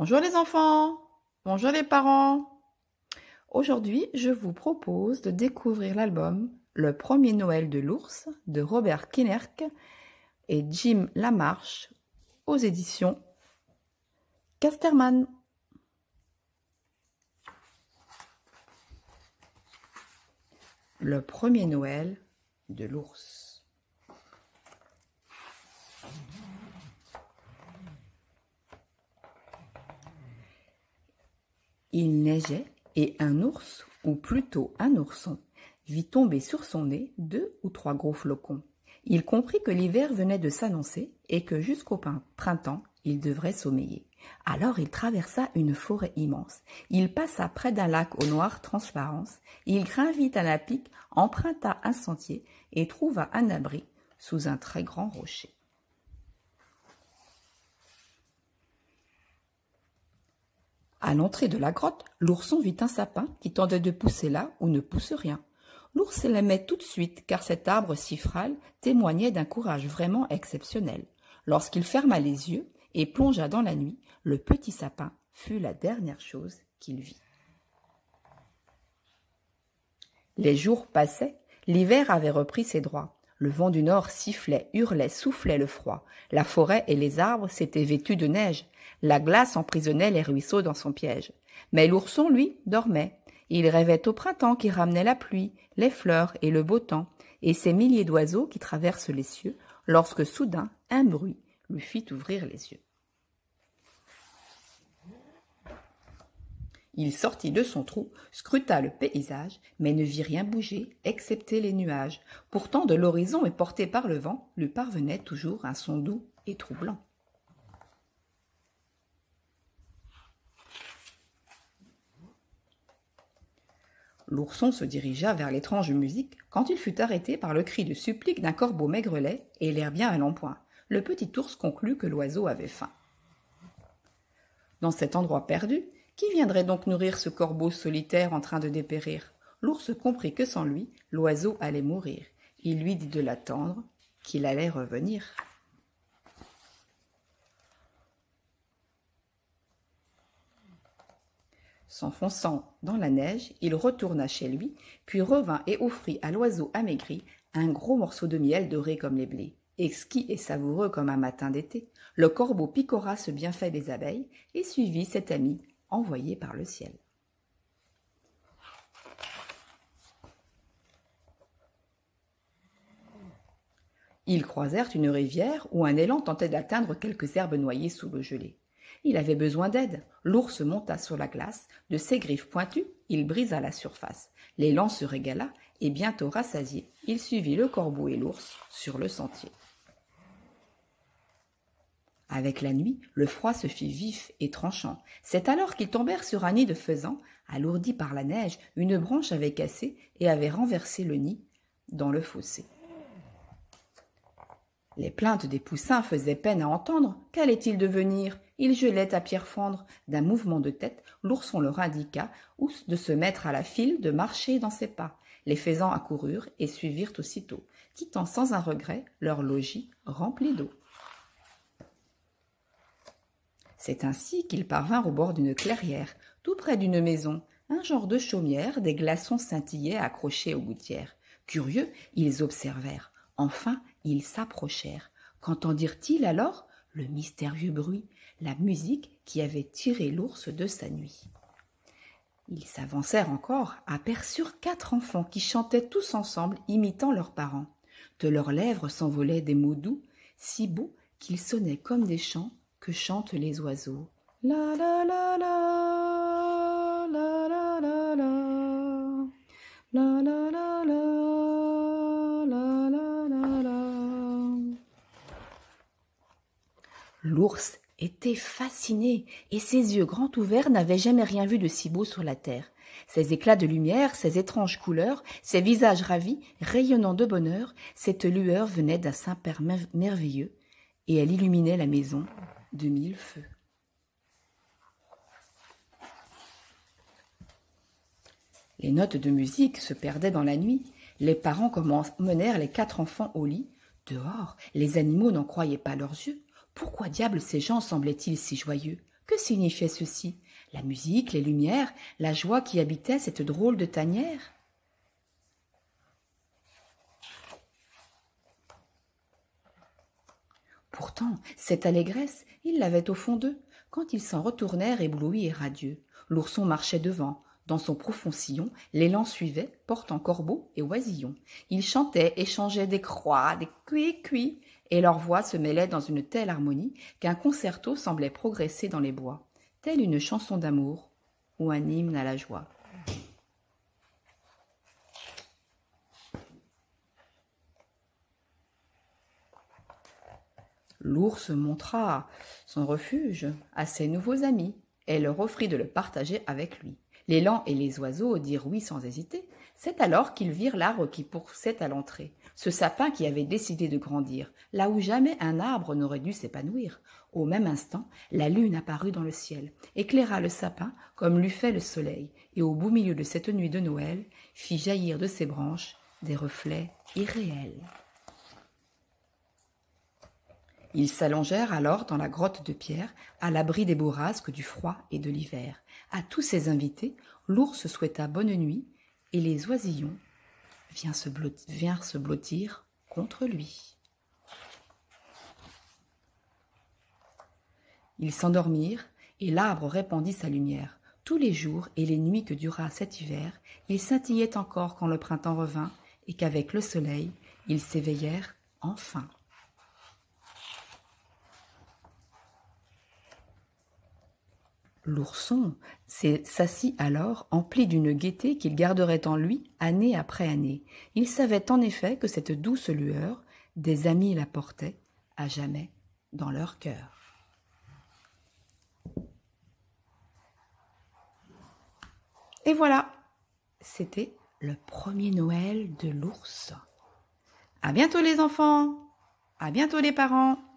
Bonjour les enfants, bonjour les parents. Aujourd'hui, je vous propose de découvrir l'album Le premier Noël de l'ours de Robert Kinerk et Jim Lamarche aux éditions Casterman. Le premier Noël de l'ours. Il neigeait et un ours, ou plutôt un ourson, vit tomber sur son nez deux ou trois gros flocons. Il comprit que l'hiver venait de s'annoncer et que jusqu'au printemps, il devrait sommeiller. Alors il traversa une forêt immense. Il passa près d'un lac au noir transparence. Il gravit à la pique, emprunta un sentier et trouva un abri sous un très grand rocher. À l'entrée de la grotte, l'ourson vit un sapin qui tendait de pousser là où ne pousse rien. L'ours l'aimait tout de suite car cet arbre si frêle témoignait d'un courage vraiment exceptionnel. Lorsqu'il ferma les yeux et plongea dans la nuit, le petit sapin fut la dernière chose qu'il vit. Les jours passaient, l'hiver avait repris ses droits. Le vent du nord sifflait, hurlait, soufflait le froid. La forêt et les arbres s'étaient vêtus de neige. La glace emprisonnait les ruisseaux dans son piège. Mais l'ourson, lui, dormait. Il rêvait au printemps qui ramenait la pluie, les fleurs et le beau temps, et ces milliers d'oiseaux qui traversent les cieux, lorsque soudain un bruit lui fit ouvrir les yeux. Il sortit de son trou, scruta le paysage, mais ne vit rien bouger, excepté les nuages. Pourtant, de l'horizon et porté par le vent, lui parvenait toujours un son doux et troublant. L'ourson se dirigea vers l'étrange musique quand il fut arrêté par le cri de supplique d'un corbeau maigrelet et l'air bien à point. Le petit ours conclut que l'oiseau avait faim. Dans cet endroit perdu, qui viendrait donc nourrir ce corbeau solitaire en train de dépérir L'ours comprit que sans lui, l'oiseau allait mourir. Il lui dit de l'attendre, qu'il allait revenir. S'enfonçant dans la neige, il retourna chez lui, puis revint et offrit à l'oiseau amaigri un gros morceau de miel doré comme les blés, exquis et savoureux comme un matin d'été. Le corbeau picora ce bienfait des abeilles et suivit cet ami envoyé par le ciel. Ils croisèrent une rivière où un élan tentait d'atteindre quelques herbes noyées sous le gelé. Il avait besoin d'aide. L'ours monta sur la glace. De ses griffes pointues, il brisa la surface. L'élan se régala et bientôt rassasié, il suivit le corbeau et l'ours sur le sentier. Avec la nuit, le froid se fit vif et tranchant. C'est alors qu'ils tombèrent sur un nid de faisan, alourdi par la neige, une branche avait cassé et avait renversé le nid dans le fossé. Les plaintes des poussins faisaient peine à entendre. Qu'allait-il devenir Il gelait à pierre fendre. D'un mouvement de tête, l'ourson leur indiqua ou de se mettre à la file, de marcher dans ses pas. Les faisans accoururent et suivirent aussitôt, quittant sans un regret leur logis rempli d'eau. C'est ainsi qu'ils parvinrent au bord d'une clairière, tout près d'une maison, un genre de chaumière, des glaçons scintillaient accrochés aux gouttières. Curieux, ils observèrent. Enfin, ils s'approchèrent. Qu'entendirent-ils alors Le mystérieux bruit, la musique qui avait tiré l'ours de sa nuit. Ils s'avancèrent encore, aperçurent quatre enfants qui chantaient tous ensemble, imitant leurs parents. De leurs lèvres s'envolaient des mots doux, si beaux qu'ils sonnaient comme des chants, que chantent les oiseaux. L'ours était fasciné, et ses yeux grands ouverts n'avaient jamais rien vu de si beau sur la terre. Ces éclats de lumière, ces étranges couleurs, ces visages ravis, rayonnant de bonheur, cette lueur venait d'un saint-père merveilleux, et elle illuminait la maison, les notes de musique se perdaient dans la nuit. Les parents menèrent les quatre enfants au lit. Dehors, les animaux n'en croyaient pas leurs yeux. Pourquoi diable ces gens semblaient-ils si joyeux Que signifiait ceci La musique, les lumières, la joie qui habitait cette drôle de tanière Pourtant, cette allégresse, ils l'avaient au fond d'eux, quand ils s'en retournèrent éblouis et radieux. L'ourson marchait devant. Dans son profond sillon, l'élan suivait, portant corbeau et oisillon. Ils chantaient, échangeaient des croix, des cuis-cuis, et leurs voix se mêlaient dans une telle harmonie qu'un concerto semblait progresser dans les bois, telle une chanson d'amour ou un hymne à la joie. l'ours montra son refuge à ses nouveaux amis et leur offrit de le partager avec lui. L'élan et les oiseaux dirent oui sans hésiter. C'est alors qu'ils virent l'arbre qui poussait à l'entrée, ce sapin qui avait décidé de grandir, là où jamais un arbre n'aurait dû s'épanouir. Au même instant, la lune apparut dans le ciel, éclaira le sapin comme l'eût fait le soleil, et au beau milieu de cette nuit de Noël, fit jaillir de ses branches des reflets irréels. Ils s'allongèrent alors dans la grotte de pierre, à l'abri des bourrasques du froid et de l'hiver. À tous ses invités, l'ours souhaita bonne nuit, et les oisillons vinrent se, se blottir contre lui. Ils s'endormirent, et l'arbre répandit sa lumière. Tous les jours et les nuits que dura cet hiver, il scintillait encore quand le printemps revint, et qu'avec le soleil, ils s'éveillèrent enfin. L'ourson s'assit alors, empli d'une gaieté qu'il garderait en lui année après année. Il savait en effet que cette douce lueur, des amis la portait à jamais dans leur cœur. Et voilà, c'était le premier Noël de l'ours. À bientôt les enfants, à bientôt les parents.